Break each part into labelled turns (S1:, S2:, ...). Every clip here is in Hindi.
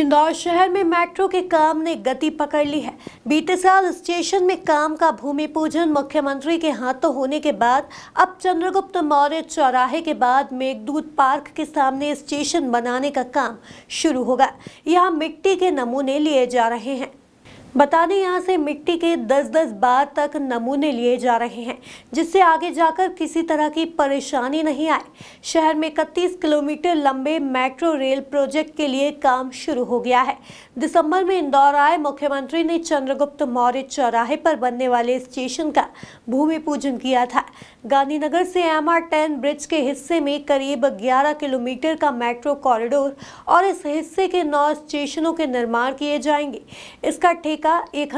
S1: इंदौर शहर में मेट्रो के काम ने गति पकड़ ली है बीते साल स्टेशन में काम का भूमि पूजन मुख्यमंत्री के हाथों होने के बाद अब चंद्रगुप्त मौर्य चौराहे के बाद मेघदूत पार्क के सामने स्टेशन बनाने का काम शुरू होगा यहाँ मिट्टी के नमूने लिए जा रहे हैं बता दें यहाँ से मिट्टी के 10-10 बार तक नमूने लिए जा रहे हैं जिससे आगे जाकर किसी तरह की परेशानी नहीं आए शहर में इकतीस किलोमीटर लंबे मेट्रो रेल प्रोजेक्ट के लिए काम शुरू हो गया है दिसंबर में इंदौर आए मुख्यमंत्री ने चंद्रगुप्त मौर्य चौराहे पर बनने वाले स्टेशन का भूमि पूजन किया था गांधीनगर से एम आर ब्रिज के हिस्से में करीब ग्यारह किलोमीटर का मेट्रो कॉरिडोर और इस हिस्से के नौ स्टेशनों के निर्माण किए जाएंगे इसका ठेका का एक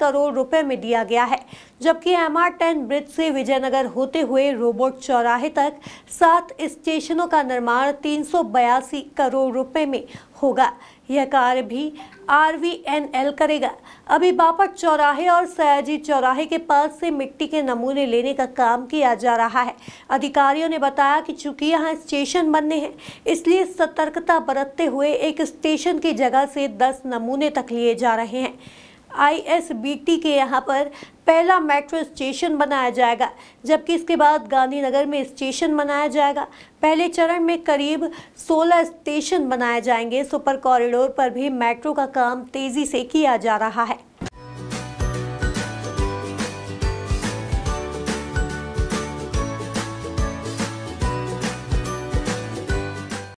S1: करोड़ रुपए में दिया गया है जबकि एम आर टेन ब्रिज से विजयनगर होते हुए रोबोट चौराहे तक सात स्टेशनों का निर्माण तीन करोड़ रुपए में होगा यह कार्य भी आर वी एन एल करेगा अभी बापट चौराहे और सयाजी चौराहे के पास से मिट्टी के नमूने लेने का काम किया जा रहा है अधिकारियों ने बताया कि चूंकि यहाँ स्टेशन बनने हैं इसलिए सतर्कता बरतते हुए एक स्टेशन की जगह से दस नमूने तक लिए जा रहे हैं आईएसबीटी के यहाँ पर पहला मेट्रो स्टेशन बनाया जाएगा जबकि इसके बाद गांधीनगर में स्टेशन बनाया जाएगा पहले चरण में करीब 16 स्टेशन बनाए जाएंगे सुपर कॉरिडोर पर भी मेट्रो का काम तेज़ी से किया जा रहा है